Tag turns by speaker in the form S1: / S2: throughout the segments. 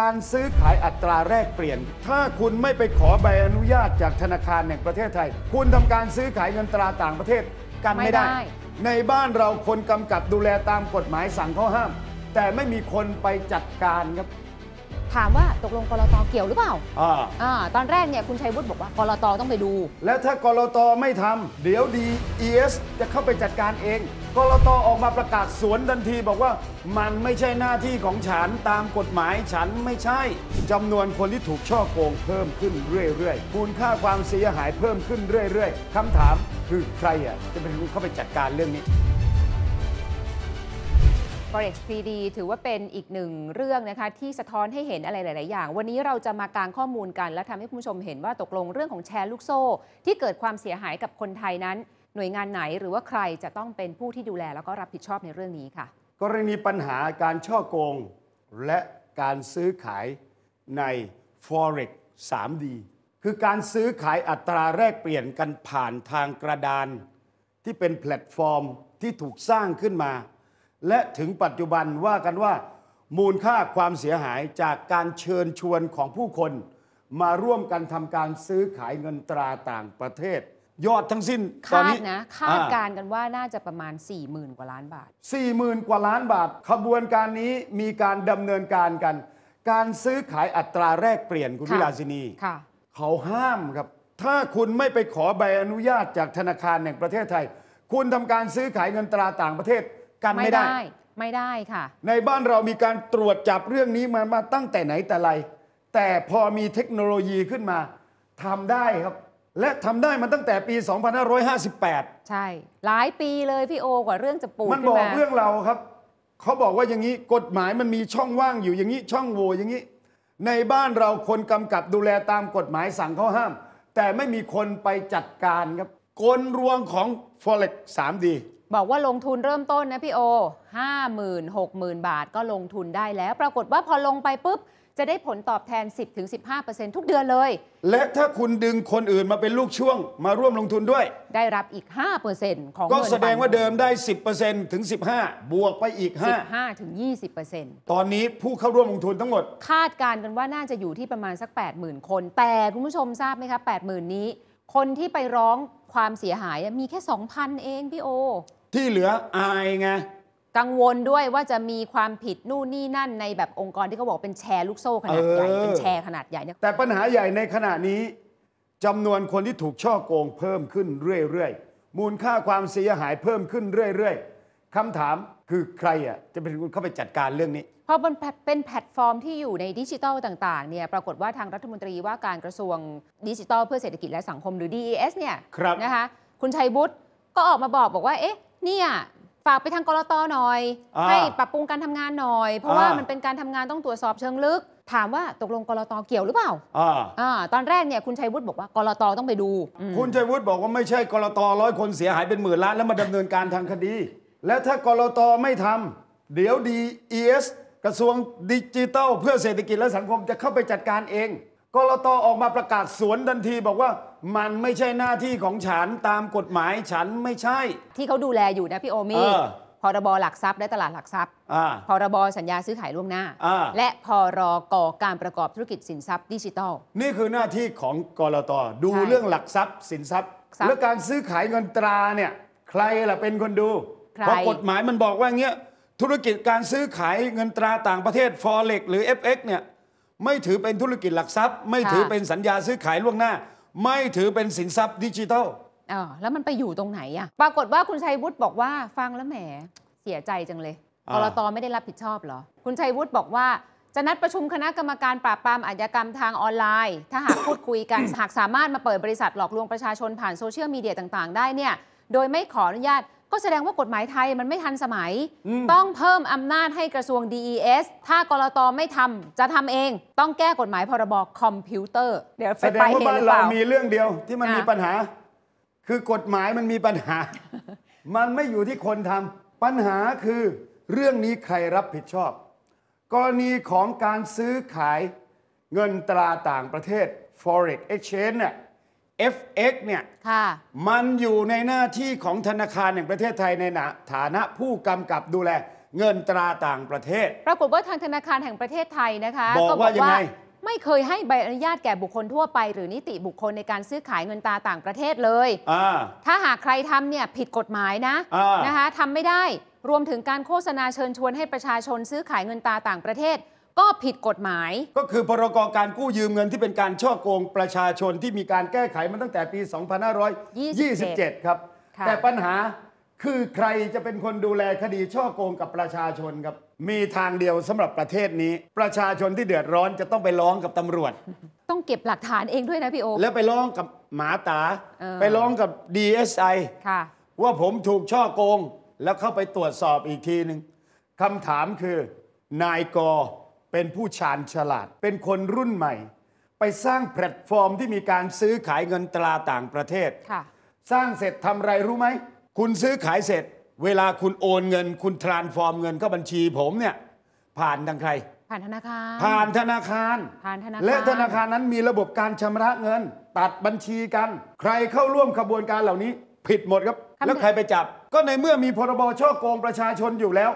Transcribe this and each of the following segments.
S1: การซื้อขายอัตราแลกเปลี่ยน ถ้าคุณไม่ไปขอใบอนุญาตจากธนาคารแห่งประเทศไทย คุณทำการซื้อขายเงินตราต่างประเทศกันไม่ได้ไในบ้านเราคนกำกับดูแลตามกฎหมายสั่งข้อห้าม แต่ไม่มีคนไปจัดการครับ
S2: ถามว่าตกลงกรตเกี่ยวหรือเปล่า อ่า ตอนแรกเนี่ยคุณชัยวุฒิบอกว่ากรตต้องไปดู
S1: แล้วถ้ากรตไม่ทำเดี๋ยวดีเอส จะเข้าไปจัดการเอง กรตออกมาประกาศสวนทันที บอกว่ามันไม่ใช่หน้าที่ของฉันตามกฎหมายฉันไม่ใช่จำนวนคนที่ถูกช่อโกงเพิ่มขึ้นเรื่อยๆคูณค่าความเสียหายเพิ่มขึ้นเรื่อย ๆคำถามคือใครอ่ะจะเป็นคนเข้าไปจัดการเรื่องนี้
S2: Forex 3D ถือว่าเป็นอีกหนึ่งเรื่องนะคะที่สะท้อนให้เห็นอะไรหลาย ๆ อย่าง วันนี้เราจะมากางข้อมูลกัน และทำให้ผู้ชมเห็นว่าตกลงเรื่องของแชร์ลูกโซ่ ที่เกิดความเสียหายกับคนไทยนั้น หน่วยงานไหนหรือว่าใครจะต้องเป็นผู้ที่ดูแลแล้วก็รับผิดชอบในเรื่องนี้ค่ะ
S1: กรณีปัญหาการช่อโกง และการซื้อขายใน Forex 3D คือการซื้อขายอัตราแลกเปลี่ยนกันผ่านทางกระดานที่เป็นแพลตฟอร์ม ที่ถูกสร้างขึ้นมาและถึงปัจจุบันว่ากันว่า มูลค่าความเสียหายจากการเชิญชวนของผู้คน มาร่วมกันทำการซื้อขายเงินตราต่างประเทศ ยอดทั้งสิ้น ตอนนี้นะคาดการ
S2: กันว่าน่าจะประมาณ 4 0,000 กว่าล้า
S1: นบาท40,000กว่าล้านบาท ขบวนการนี้มีการดำเนินการกัน การซื้อขายอัตราแรกเปลี่ยนคุณวิลาสินีเขาห้ามครับ ถ้าคุณไม่ไปขอใบอนุญาตจากธนาคารแห่งประเทศไทย คุณทำการซื้อขายเงินตราต่างประเทศกันไม่ได้
S2: ไม่ได้ค่ะ
S1: ในบ้านเรามีการตรวจจับเรื่องนี้มามาตั้งแต่ไหนแต่ไร แต่พอมีเทคโนโลยีขึ้นมาทำได้ครับ และทำได้มาตั้งแต่ปี 2558
S2: ใช่ หลายปีเลยพี่โอกว่าเรื่องจะปูดมันบอกเรื่อง
S1: เราครับเขาบอกว่าอย่างนี้กฎหมายมันมีช่องว่างอยู่อย่างนี้ช่องโหว่อย่างนี้ ในบ้านเราคนกำกับดูแลตามกฎหมายสั่งเขาห้าม แต่ไม่มีคนไปจัดการครับ กลรวงของ Forex 3D
S2: บอกว่าลงทุนเริ่มต้นนะพี่โอห้าหมื่นหกหมื่นบาทก็ลงทุนได้แล้ว ปรากฏว่าพอลงไปปุ๊บ จะได้ผลตอบแทน 10-15%ทุกเดือนเลย
S1: และถ้าคุณดึงคนอื่นมาเป็นลูกช่วง มาร่วมลงทุนด้วย
S2: ได้รับอีก 5%ของก็แสดงว่าเดิ
S1: มได้ 10%ถึง 15 บวกไปอีก 5
S2: 15ถึง20%
S1: ตอนนี้ผู้เข้าร่วมลงทุนทั้งหมด
S2: คาดการณ์กันว่าน่าจะอยู่ที่ประมาณสัก 80,000คนแต่คุณผู้ชมทราบไหมคะ80,000 นี้ คนที่ไปร้องความเสียหายมีแค่2,000เองพี่โอ
S1: ที่เหลืออายไง
S2: กังวลด้วยว่าจะมีความผิดนู่นนี่นั่นในแบบองค์กรที่เขาบอกเป็นแชร์ลูกโซ่ขนาดใหญ่เป็นแชร์ขนาดใหญ่เนี่ยแต่ปัญหาใหญ่
S1: ในขณะนี้จำนวนคนที่ถูกช่อโกง เพิ่มขึ้นเรื่อย ๆ มูลค่าความเสียหายเพิ่มขึ้นเรื่อย ๆคำถามคือใครอ่ะจะเป็นคนเข้าไปจัดการเรื่องนี้
S2: พอมันเป็นแพลตฟอร์มที่อยู่ในดิจิทัลต่าง ๆเนี่ยปรากฏว่าทางรัฐมนตรีว่าการกระทรวงดิจิทัลเพื่อเศรษฐกิจและสังคมหรือ DES เนี่ยนะคะคุณชัยบุตรก็ออกมาบอกบอกว่าเอ๊ะเนี่ยฝากไปทางกรตหน่อย ให้ปรับปรุงการทำงานหน่อย เพราะว่ามันเป็นการทำงานต้องตรวจสอบเชิงลึก ถามว่าตกลงกรตเกี่ยวหรือเปล่าอตอนแรกเนี่ยคุณชัยวุฒิบอกว่ากรตต้องไปดู
S1: คุณชัยวุฒิบอกว่าไม่ใช่กรตร้อยคนเสียหายเป็นหมื่นล้าน แล้วมาดำเนินการทางคดี และถ้ากรตไม่ทำ เดี๋ยวดีเอสกระทรวงดิจิทัล เพื่อเศรษฐกิจและสังคมจะเข้าไปจัดการเองกรตออกมาประกาศสวนทันทีบอกว่ามันไม่ใช่หน้าที่ของฉันตามกฎหมายฉันไม่ใช่
S2: ที่เขาดูแลอยู่นะพี่โอมี่ออพรบ หลักทรัพย์และตลาดหลักทรัพย์อพรบ สัญญาซื้อขายล่วงหน้าอและพรกการประกอบธุรกิจสินทรัพย์ ดิจิทัล
S1: นี่คือหน้าที่ของกรตดูเรื่องหลักทรัพย์ สินทรัพย์ และการซื้อขายเงินตราเนี่ยใครล่ะเป็นคนดูเพราะกฎหมายมันบอกว่าเงี้ยธุรกิจการซื้อขายเงินตราต่างประเทศฟอเร็กหรือ fx เนี่ยไม่ถือเป็นธุรกิจหลักทรัพย์ไม่ถือเป็นสัญญาซื้อขายล่วงหน้าไม่ถือเป็นสินทรัพย์ดิจิทัล
S2: อ๋อแล้วมันไปอยู่ตรงไหนอะปรากฏว่าคุณชัยวุฒิบอกว่าฟังแล้วแหม เสียใจจังเลยกรตไม่ได้รับผิดชอบเหรอ คุณชัยวุฒิบอกว่าจะนัดประชุมคณะกรรมการปราบปรามอาชญากรรมทางออนไลน์ ถ้าหากพูดคุยกัน หากสามารถมาเปิดบริษัทหลอกลวงประชาชนผ่านโซเชียลมีเดียต่างๆได้เนี่ย โดยไม่ขออนุญาตก็แสดงว่ากฎหมายไทยมันไม่ทันสมัย ต้องเพิ่มอำนาจให้กระทรวง DES ถ้ากรตไม่ทำ จะทำเองต้องแก้กฎหมายพรบคอมพิวเตอร์เดี๋ยวแสดงว่าหรือเรามี
S1: เรื่องเดียวที่มันมีปัญหา คือกฎหมายมันมีปัญหา มันไม่อยู่ที่คนทำ ปัญหาคือเรื่องนี้ใครรับผิดชอบ กรณีของการซื้อขายเงินตราต่างประเทศ forex exchange เนี่ย FX เนี่ยมันอยู่ในหน้าที่ของธนาคารแห่งประเทศไทย ในฐานะผู้กำกับดูแลเงินตราต่างประเทศ
S2: ปรากฏว่าทางธนาคารแห่งประเทศไทยนะคะบอกว่ายังไงไม่เคยให้ใบอนุญาตแก่บุคคลทั่วไปหรือนิติบุคคลในการซื้อขายเงินตาต่างประเทศเลย ถ้าหากใครทำเนี่ยผิดกฎหมายนะะนะคะทำไม่ได้รวมถึงการโฆษณาเชิญชวนให้ประชาชนซื้อขายเงินตาต่างประเทศก็ผิดกฎหมาย ก็
S1: คือพรกการกู้ยืมเงินที่เป็นการช่อโกงประชาชนที่มีการแก้ไขมาตั้งแต่ปี 2527 ครับ แต่ปัญหาคือใครจะเป็นคนดูแลคดีช่อโกงกับประชาชนครับ มีทางเดียวสำหรับประเทศนี้ ประชาชนที่เดือดร้อนจะต้องไปร้องกับตำรวจ
S2: ต้องเก็บหลักฐานเองด้วยนะพี่โอแล้วไป
S1: ร้องกับหมาตาไปร้องกับ DSI ค่ะว่าผมถูกช่อโกงแล้วเข้าไปตรวจสอบอีกทีหนึ่งคำถามคือนายกอเป็นผู้ชาญฉลาดเป็นคนรุ่นใหม่ ไปสร้างแพลตฟอร์ม ที่มีการซื้อขายเงินตราต่างประเทศสร้างเสร็จทำไรรู้ไหม คุณซื้อขายเสร็จ เวลาคุณโอนเงิน คุณทรานฟอร์มเงินเข้าบัญชีผมเนี่ย ผ่านทางใคร
S2: ผ่านธนาคารผ่านธนาคารผ่านธนาคาร และธนาคาร
S1: นั้นมีระบบการชำระเงิน ตัดบัญชีกัน ใครเข้าร่วมขบวนการเหล่านี้ผิดหมดครับ แล้วใครไปจับก็ในเมื่อมีพรบช่อโกงประชาชนอยู่แล้ว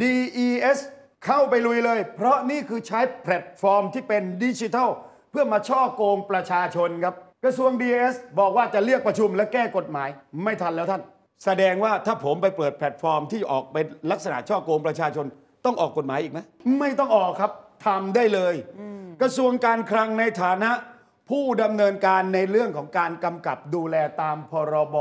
S1: DES เข้าไปลุยเลย เพราะนี่คือใช้แพลตฟอร์มที่เป็นดิจิทัล เพื่อมาช่อโกงประชาชนครับกระทรวง DS บอกว่าจะเรียกประชุมและแก้กฎหมายไม่ทันแล้วท่าน แสดงว่าถ้าผมไปเปิดแพลตฟอร์มที่ออกเป็นลักษณะช่อโกงประชาชน ต้องออกกฎหมายอีกไหมไม่ต้องออกครับทำได้เลยกระทรวงการคลังในฐานะ ผู้ดำเนินการในเรื่องของการกำกับดูแลตามพรบ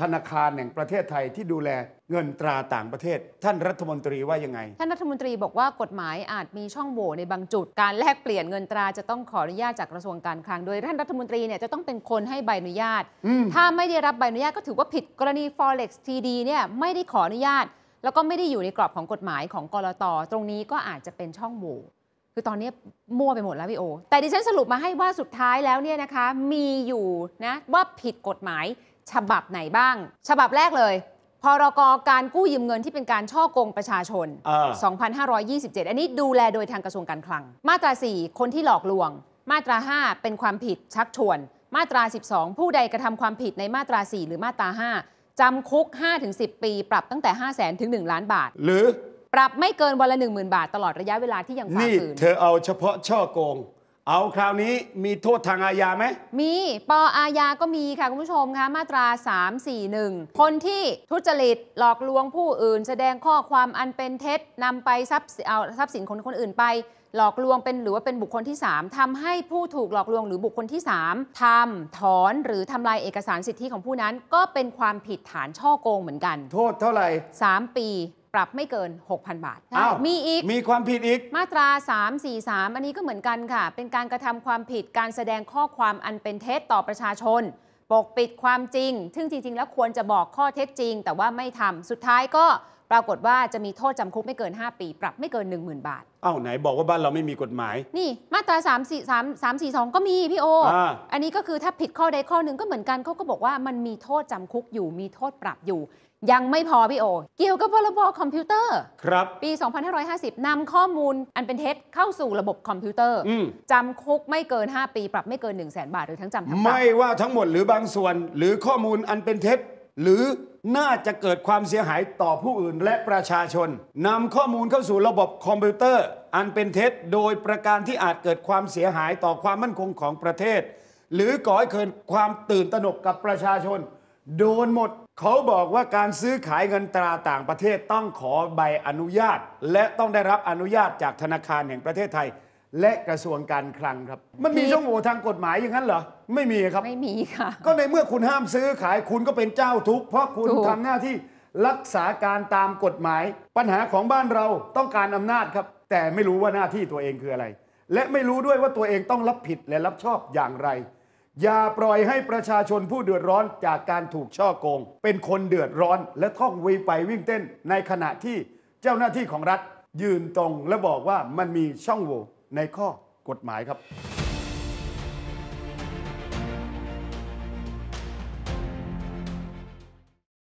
S1: ธนาคารแห่งประเทศไทยที่ดูแลเงินตราต่างประเทศ ท่านรัฐมนตรีว่ายังไง
S2: ท่านรัฐมนตรีบอกว่ากฎหมายอาจมีช่องโหว่ในบางจุดการแลกเปลี่ยนเงินตราจะต้องขออนุญาตจากกระทรวงการคลังโดยท่านรัฐมนตรีเนี่ยจะต้องเป็นคนให้ใบอนุญาต ถ้าไม่ได้รับใบอนุญาตก็ถือว่าผิดกรณี forex TD เนี่ยไม่ได้ขออนุญาต แล้วก็ไม่ได้อยู่ในกรอบของกฎหมายของกรตตรงนี้ก็อาจจะเป็นช่องโหว่คือตอนนี้มั่วไปหมดแล้วพี่โอแต่ดิฉันสรุปมาให้ว่าสุดท้ายแล้วเนี่ยนะคะมีอยู่นะว่าผิดกฎหมายฉบับไหนบ้าง ฉบับแรกเลย พรกการกู้ยืมเงินที่เป็นการช่อกงประชาชน 2527 อันนี้ดูแลโดยทางกระทรวงการคลัง มาตรา 4 คนที่หลอกลวง มาตรา 5 เป็นความผิดชักชวน มาตรา 12 ผู้ใดกระทำความผิดในมาตรา 4 หรือมาตรา 5จำคุก 5-10 ปีปรับตั้งแต่5 0 0 0 0ถึง 1 ล้านบาท หรือ ปรับไม่เกินวันละ10,000 บาท ตลอดระยะเวลาที่ยังฝ่าฝืน
S1: นี่เธอเอาเฉพาะช่อโกงเอาคราวนี้มีโทษทางอาญาไหม
S2: มีปออาญาก็มีค่ะคุณผู้ชมคะมาตรา 341 คนที่ทุจริตหลอกลวงผู้อื่นแสดงข้อความอันเป็นเท็จนำไปทรัพย์เอาทรัพย์สินของคนอื่นไป หลอกลวงเป็นหรือว่าเป็นบุคคลที่ 3 ทำให้ผู้ถูกหลอกลวงหรือบุคคลที่ 3 ทำถอนหรือทำลายเอกสารสิทธิของผู้นั้น ก็เป็นความผิดฐานช่อโกงเหมือนกัน โทษเท่าไหร่ 3 ปีปรับไม่เกิน 6,000 บาทมีอีก มีความผิดอีก มาตรา 343 อันนี้ก็เหมือนกันค่ะ เป็นการกระทำความผิดการแสดงข้อความอันเป็นเท็จต่อประชาชน ปกปิดความจริง ซึ่งจริง ๆ แล้วควรจะบอกข้อเท็จจริง แต่ว่าไม่ทำสุดท้ายก็ปรากฏว่าจะมีโทษจำคุกไม่เกิน 5 ปี ปรับไม่เกิน 10,000 บาท
S1: อ้าวไหนบอกว่าบ้านเราไม่มีกฎหมาย
S2: นี่มาตรา3 4 3 3 4 2 ก็มีพี่โอออันนี้ก็คือถ้าผิดข้อใดข้อหนึ่งก็เหมือนกันเขาก็บอกว่ามันมีโทษจำคุกอยู่มีโทษปรับอยู่ยังไม่พอพี่โอ เกี่ยวกับพรบคอมพิวเตอร์ครับปี 2550นำข้อมูลอันเป็นเท็จเข้าสู่ระบบคอมพิวเตอร์จำคุกไม่เกิน 5 ปีปรับไม่เกิน 1 0 0 0 0แบาทหรือทั้งจำทั้งปรับไม่
S1: ว่าทั้งหมดหรือบางส่วน หรือข้อมูลอันเป็นเท็จ หรือน่าจะเกิดความเสียหายต่อผู้อื่นและประชาชนนำข้อมูลเข้าสู่ระบบคอมพิวเตอร์ อันเป็นเท็จ โดยประการที่อาจเกิดความเสียหายต่อความมั่นคงของประเทศ หรือก่อให้เกิดความตื่นตระหนกกับประชาชน โดนหมดเขาบอกว่าการซื้อขายเงินตราต่างประเทศต้องขอใบอนุญาต และต้องได้รับอนุญาตจากธนาคารแห่งประเทศไทย และกระทรวงการคลังครับ มันมีช่องโหว่ทางกฎหมายอย่างนั้นเหรอ ไม่มีครับไม่มีค่ะ ก็ในเมื่อคุณห้ามซื้อขายคุณก็เป็นเจ้าทุกข์เพราะคุณทำหน้าที่รักษาการตามกฎหมาย ปัญหาของบ้านเราต้องการอำนาจครับ แต่ไม่รู้ว่าหน้าที่ตัวเองคืออะไร และไม่รู้ด้วยว่าตัวเองต้องรับผิดและรับชอบอย่างไรอย่าปล่อยให้ประชาชนผู้เดือดร้อนจากการถูกช่อโกง เป็นคนเดือดร้อนและท่องวีไปวิ่งเต้นในขณะที่เจ้าหน้าที่ของรัฐ ยืนตรงและบอกว่ามันมีช่องโหว่ในข้อกฎหมายครับ